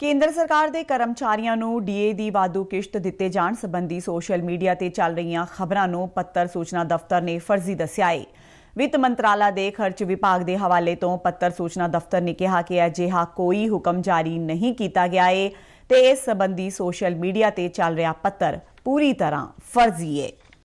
ਕੇਂਦਰ ਸਰਕਾਰ ਦੇ ਕਰਮਚਾਰੀਆਂ ਨੂੰ ਡੀਏ ਦੀ ਵਾਧੂ ਕਿਸ਼ਤ ਦਿੱਤੇ ਜਾਣ ਸੰਬੰਧੀ ਸੋਸ਼ਲ ਮੀਡੀਆ ਤੇ ਚੱਲ ਰਹੀਆਂ ਖਬਰਾਂ ਨੂੰ ਪੱਤਰ ਸੂਚਨਾ ਦਫ਼ਤਰ ਨੇ ਫਰਜ਼ੀ ਦੱਸਿਆ ਹੈ ਵਿੱਤ ਮੰਤਰਾਲਾ ਦੇ ਖਰਚ ਵਿਭਾਗ ਦੇ ਹਵਾਲੇ ਤੋਂ ਪੱਤਰ ਸੂਚਨਾ ਦਫ਼ਤਰ ਨੇ ਕਿਹਾ ਕਿ ਅਜਿਹਾ ਕੋਈ ਹੁਕਮ ਜਾਰੀ ਨਹੀਂ ਕੀਤਾ ਗਿਆ ਹੈ ਤੇ ਇਸ ਸੰਬੰਧੀ ਸੋਸ਼ਲ ਮੀਡੀਆ ਤੇ ਚੱਲ ਰਿਹਾ ਪੱਤਰ ਪੂਰੀ ਤਰ੍ਹਾਂ ਫਰਜ਼ੀ ਹੈ